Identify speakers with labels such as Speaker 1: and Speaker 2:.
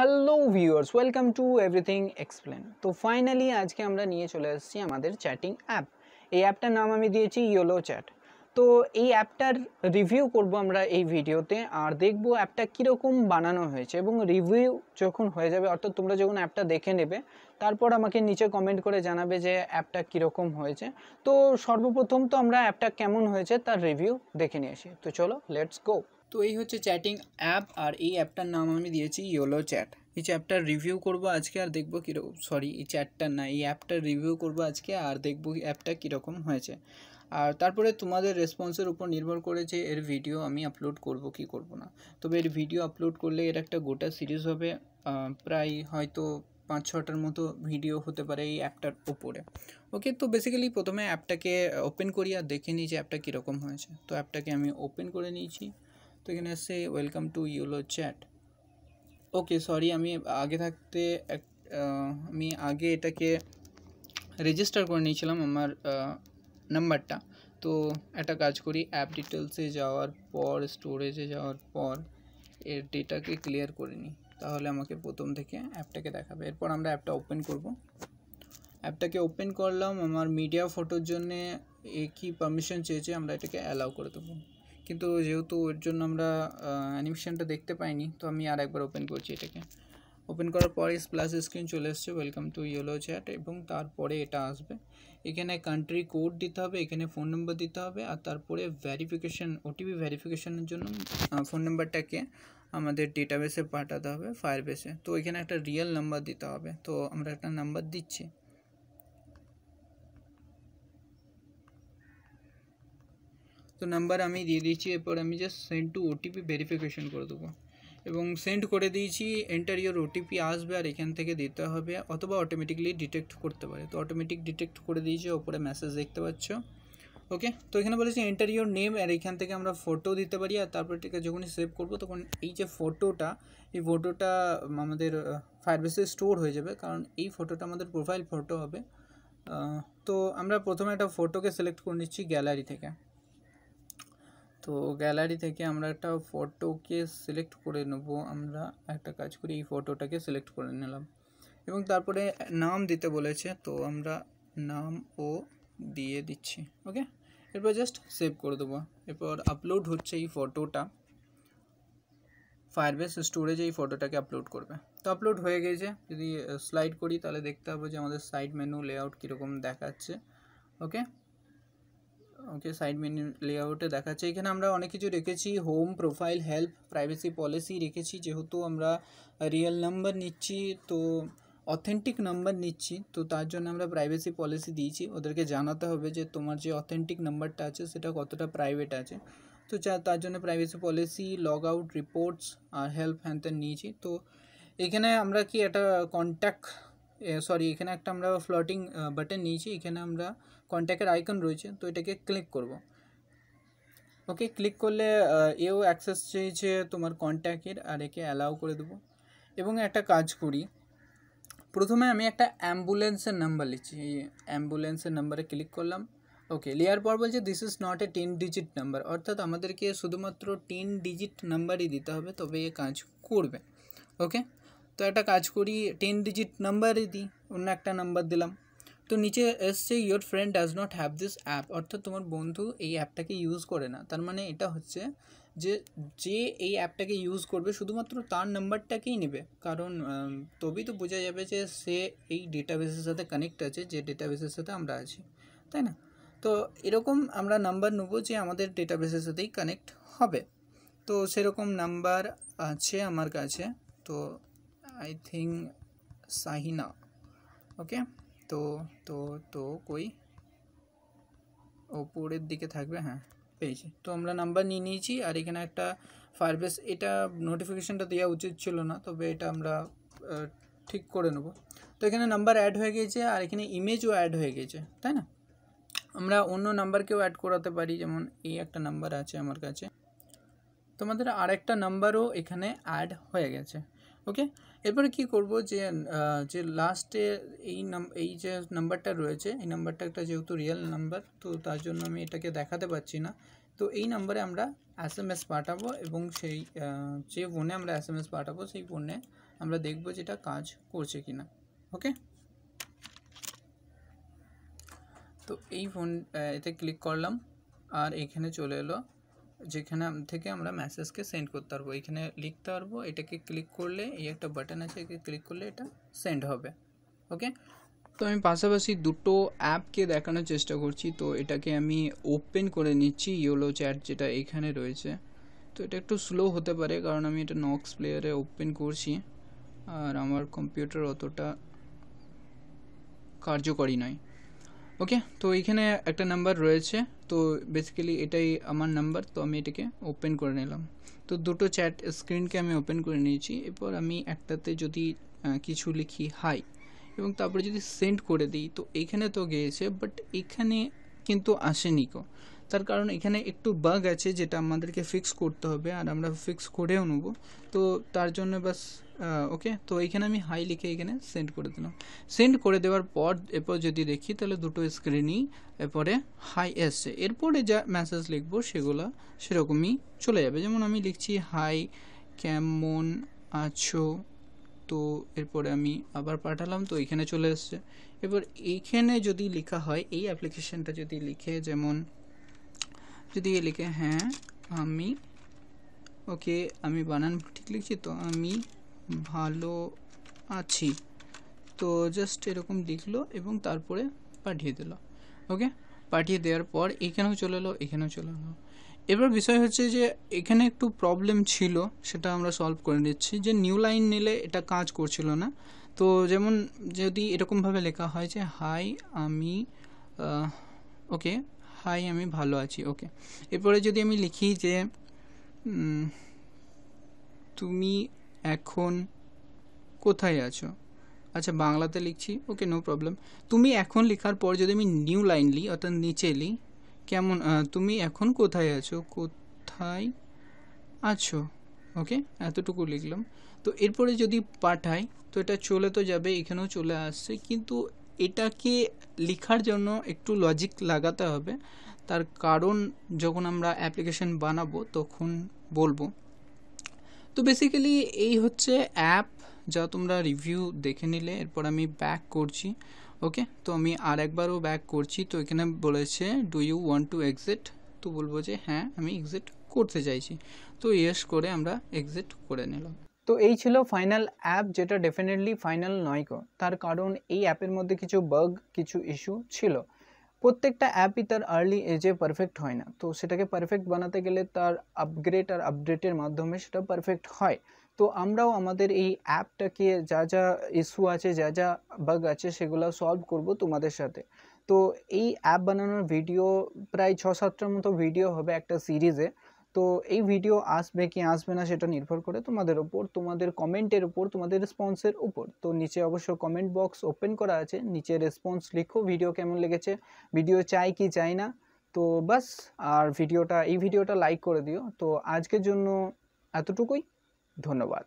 Speaker 1: hello viewers welcome to everything explain তো finally আজকে আমরা নিয়ে চলে এসেছি আমাদের চ্যাটিং অ্যাপ এই অ্যাপটার নাম আমি দিয়েছি ইয়োলো চ্যাট তো এই অ্যাপটার রিভিউ করব আমরা এই ভিডিওতে আর দেখব অ্যাপটা কীরকম বানানো হয়েছে এবং রিভিউ যখন হয়ে যাবে অর্থাৎ তোমরা যখন অ্যাপটা দেখে নেবে তারপর আমাকে নিচে কমেন্ট করে জানাবে যে অ্যাপটা কীরকম হয়েছে তো সর্বপ্রথম তো আমরা অ্যাপটা কেমন হয়েছে তার রিভিউ দেখে নিয়ে আসি তো চলো লেটস গো তো এই হচ্ছে চ্যাটিং অ্যাপ আর এই অ্যাপটার নাম আমি দিয়েছি ইয়োলো চ্যাট এই চ্যাপটার রিভিউ করব আজকে আর দেখব কীরকম সরি এই চ্যাটটার না এই অ্যাপটার রিভিউ করব আজকে আর দেখব অ্যাপটা কীরকম হয়েছে আর তারপরে তোমাদের রেসপন্সের উপর নির্ভর করে যে এর ভিডিও আমি আপলোড করব কি করব না তবে এর ভিডিও আপলোড করলে এর একটা গোটা সিরিজ হবে প্রায় হয়তো পাঁচ ছটার মতো ভিডিও হতে পারে এই অ্যাপটার উপরে ওকে তো বেসিক্যালি প্রথমে অ্যাপটাকে ওপেন করি আর দেখে নিই যে অ্যাপটা কীরকম হয়েছে তো অ্যাপটাকে আমি ওপেন করে নিয়েছি তো এখানে আসছে welcome to yellow chat okay sorry আমি আগে থাকতে আমি আগে এটাকে রেজিস্টার করে নিয়েছিলাম আমার নাম্বারটা তো একটা কাজ করি অ্যাপ ডিটেলসে যাওয়ার পর স্টোরেজে যাওয়ার পর এর ডেটাকে ক্লিয়ার করে নিই তাহলে আমাকে প্রথম থেকে অ্যাপটাকে দেখাবে এরপর আমরা অ্যাপটা ওপেন করব অ্যাপটাকে ওপেন করলাম আমার মিডিয়া ফটোর জন্যে একই পারমিশন চেয়েছে আমরা এটাকে অ্যালাউ করে দেবো কিন্তু যেহেতু ওর জন্য আমরা অ্যানিমেশনটা দেখতে পাইনি তো আমি আরেকবার ওপেন করছি এটাকে ওপেন করার পর এই প্লাস স্ক্রিন চলে আসছে वेलकम टू ইয়েলো চ্যাট এবং তারপরে এটা আসবে এখানে কান্ট্রি কোড দিতে হবে এখানে ফোন নাম্বার দিতে হবে আর তারপরে ভেরিফিকেশন ওটিপি ভেরিফিকেশনের জন্য ফোন নাম্বারটাকে আমাদের ডেটাবেসে পাঠাতে হবে ফায়ারবেসে তো এখানে একটা রিয়েল নাম্বার দিতে হবে তো আমরা একটা নাম্বার দিচ্ছি তো নাম্বার আমি দিয়ে দিয়েছি এরপর আমি just send to OTP verification করে দেব এবং send করে দিয়েছি enter your otp আসবে আর এখান থেকে দিতে হবে অথবা অটোমেটিক্যালি ডিটেক্ট করতে পারে তো অটোমেটিক ডিটেক্ট করে দিয়েছে উপরে মেসেজ দেখতে পাচ্ছো ওকে তো এখানে বলেছে enter your name আর এখান থেকে আমরা ফটো দিতে পারি আর তারপর থেকে যখন সেভ করব তখন এই যে ফটোটা এই ফটোটা আমাদের ফায়ারবেসে স্টোর হয়ে যাবে কারণ এই ফটোটা আমাদের প্রোফাইল ফটো হবে তো আমরা প্রথমে একটা ফটোকে সিলেক্ট করে নিচ্ছি গ্যালারি থেকে তো গ্যালারি থেকে আমরা একটা ফটোকে সিলেক্ট করে নেব আমরা একটা কাজ করি এই ফটোটাকে সিলেক্ট করে নিলাম এবং তারপরে নাম দিতে বলেছে তো আমরা নাম ও দিয়ে দিচ্ছি ওকে এবারে जस्ट সেভ করে দেব এরপর আপলোড হচ্ছে এই ফটোটা ফায়ারবেস স্টোরেজে এই ফটোটাকে আপলোড করবে তো আপলোড হয়ে গিয়েছে যদি স্লাইড করি তাহলে দেখতে পাবো যে আমাদের সাইড মেনু লেআউট কি রকম দেখাচ্ছে ওকে ওকে সাইড মেনু লেআউটে দেখাচ্ছে এখানে আমরা অনেক কিছু রেখেছি home profile help privacy policy রেখেছি যেহেতু আমরা রিয়েল নাম্বার নিচ্ছি তো অথেন্টিক নাম্বার নিচ্ছি তো তার জন্য আমরা প্রাইভেসি পলিসি দিয়েছি ওদেরকে জানাতে হবে যে তোমার যে অথেন্টিক নাম্বারটা আছে সেটা কতটা প্রাইভেট আছে তো তার জন্য privacy policy log out reports আর হেল্প এন্ড নেছি তো এখানে আমরা কি এটা কন্টাক্ট সরি এখানে একটা আমরা ফ্লোটিং বাটন নিয়েছি এখানে আমরা কন্টাক্টের আইকন রয়েছে তো এটাকে ক্লিক করব ওকে ক্লিক করলে ইও অ্যাক্সেস চাইছে তোমার কন্টাক্টের আর একে এলাও করে দেব এবং এটা কাজ করি প্রথমে আমি একটা অ্যাম্বুলেন্সের নাম্বার লিখছি অ্যাম্বুলেন্সের নম্বরে ক্লিক করলাম ওকে এর পর বল যে this is not a 10 digit number অর্থাৎ আমাদেরকে শুধুমাত্র 3 ডিজিট নাম্বারই দিতে হবে তবেই এটা কাজ করবে ওকে তো এটা কাজ করি 10 ডিজিট নাম্বারই দিই ওনা একটা নাম্বার দিলাম তো নিচে এসছে your friend does not have this app অর্থাৎ তোমার বন্ধু এই অ্যাপটাকে ইউজ করে না তার মানে এটা হচ্ছে যে যে এই অ্যাপটাকে ইউজ করবে শুধুমাত্র তার নাম্বারটাকেই নেবে কারণ তবেই তো বোঝা যাবে যে সে এই ডেটাবেসের সাথে কানেক্ট আছে যে ডেটাবেসের সাথে আমরা আছি তাই না তো এরকম আমরা নাম্বার নেব যে আমাদের ডেটাবেসের সাথেই কানেক্ট হবে তো সেরকম নাম্বার আছে আমার কাছে তো আই থিঙ্ক সাহিনা ওকে তো তো তো কোই ওপরের দিকে থাকবে হ্যাঁ পেইজ তো আমরা নাম্বার নিয়ে নিয়েছি আর এখানে একটা ফায়ারবেস এটা নোটিফিকেশনটা দেয়া উচিত ছিল না তবে এটা আমরা ঠিক করে নেব তো এখানে নাম্বার অ্যাড হয়ে গিয়েছে আর এখানে ইমেজও অ্যাড হয়ে গিয়েছে তাই না আমরা অন্য নাম্বারকেও অ্যাড করাতে পারি যেমন এই একটা নাম্বার আছে আমার কাছে তোমাদের আরেকটা নাম্বারও এখানে অ্যাড হয়ে গেছে ওকে এপরে কি করব যে যে লাস্টে এই নাম এই যে নাম্বারটা রয়েছে এই নাম্বারটাটা যে ওতো রিয়েল নাম্বার তো তার জন্য আমি এটাকে দেখাতে পাচ্ছি না তো এই নম্বরে আমরা এসএমএস পাঠাবো এবং সেই যে ফোনে আমরা এসএমএস পাঠাবো সেই ফোনে আমরা দেখব এটা কাজ করছে কিনা ওকে তো এই এটা ক্লিক করলাম আর এখানে চলে এলো যেখানে থেকে আমরা মেসেজকে সেন্ড করতে পারবো এখানে লিখতে পারবো এটাকে ক্লিক করলে এই একটা বাটন আছে একে ক্লিক করলে এটা সেন্ড হবে ওকে তো আমি পাশাপাশি দুটো অ্যাপকে দেখানোর চেষ্টা করছি তো এটাকে আমি ওপেন করে নিচ্ছি ইয়োলো চ্যাট যেটা এখানে রয়েছে তো এটা একটু স্লো হতে পারে কারণ আমি এটা নক্স প্লেয়ারে ওপেন করছি আর আমার কম্পিউটার অতটা কার্যকরী নয় ওকে তো এখানে একটা নাম্বার রয়েছে তো বেসিক্যালি এটাই আমার নাম্বার তো আমি এটাকে ওপেন করে নিলাম তো দুটো চ্যাট স্ক্রিনকে আমি ওপেন করে নিয়েছি এরপর আমি একটাতে যদি কিছু লিখি হাই এবং তারপরে যদি সেন্ড করে দিই তো এখানে তো গিয়েছে বাট এখানে কিন্তু আসেনি কো তার কারণ এখানে একটু বাগ আছে যেটা আমাদেরকে ফিক্স করতে হবে আর আমরা ফিক্স করেও নেব তো তার জন্য বাস ওকে তো এইখানে আমি হাই লিখে এখানে সেন্ড করে দিলাম সেন্ড করে দেওয়ার পর এরপর যদি দেখি তাহলে দুটো স্ক্রিনই এরপরে হাই এসছে এরপরে যা মেসেজ লিখবো সেগুলো সেরকমই চলে যাবে যেমন আমি লিখছি হাই কেমন আছো তো এরপরে আমি আবার পাঠালাম তো এখানে চলে এসছে এবার এইখানে যদি লেখা হয় এই অ্যাপ্লিকেশনটা যদি লিখে যেমন যদি লিখে হ্যাঁ আমি ওকে আমি বানান ঠিক লিখছি তো আমি ভালো আছি তো জাস্ট এরকম লিখলো এবং তারপরে পাঠিয়ে দিল ওকে পাঠিয়ে দেওয়ার পর এখানেও চলে এলো এখানেও চলে এলো এবার বিষয় হচ্ছে যে এখানে একটু প্রবলেম ছিল সেটা আমরা সলভ করে নিচ্ছি যে নিউ লাইন নিলে এটা কাজ করছিল না তো যেমন যদি এরকমভাবে লেখা হয় যে হাই আমি ওকে হাই আমি ভালো আছি ওকে এরপরে যদি আমি লিখি যে তুমি এখন কোথায় আছো আচ্ছা বাংলাতে লিখছি ওকে নো প্রবলেম তুমি এখন লেখার পর যদি আমি নিউ লাইন লি অর্থাৎ নিচে লি কেমন তুমি এখন কোথায় আছো কোথায় আছো ওকে এতটুকু লিখলাম তো এরপরে যদি পাঠাই তো এটা চলে তো যাবে এখানেও চলে আসছে কিন্তু এটাকে লেখার জন্য একটু লজিক লাগাতে হবে তার কারণ যখন আমরা অ্যাপ্লিকেশন বানাবো তখন বলবো তো বেসিক্যালি এই হচ্ছে অ্যাপ যা তোমরা রিভিউ দেখে নিলে এরপর আমি ব্যাক করছি ওকে তো আমি আর একবারও ব্যাক করছি তো এখানে বলেছে do you want to exit তো বলবো যে হ্যাঁ আমি এক্সিট করতে চাইছি তো ইয়েস করে আমরা এক্সিট করে নিলাম তো এই ছিল ফাইনাল অ্যাপ যেটা ডেফিনেটলি ফাইনাল নয়কো তার কারণ এই অ্যাপের মধ্যে কিছু বাগ কিছু ইস্যু ছিল প্রত্যেকটা অ্যাপই তার আর্লি এজে পারফেক্ট হয় না তো সেটাকে পারফেক্ট বানাতে গেলে তার আপগ্রেড আর আপডেটের মাধ্যমে সেটা পারফেক্ট হয় তো আমরাও আমাদের এই অ্যাপটাকে যা যা ইস্যু আছে যা যা বাগ আছে সেগুলো সলভ করব তোমাদের সাথে তো এই অ্যাপ বানানোর ভিডিও প্রায় ছ সাতটার মতো ভিডিও হবে একটা সিরিজে তো এই ভিডিও আসবে কি আসবে না সেটা নির্ভর করে তোমাদের ওপর তোমাদের কমেন্টের উপর তোমাদের রেসপন্সের উপর তো নিচে অবশ্য কমেন্ট বক্স ওপেন করা আছে নিচে রেসপন্স লিখো ভিডিও কেমন লেগেছে ভিডিও চাই কি চাই না তো বাস আর ভিডিওটা এই ভিডিওটা লাইক করে দিও তো আজকের জন্য এতটুকুই ধন্যবাদ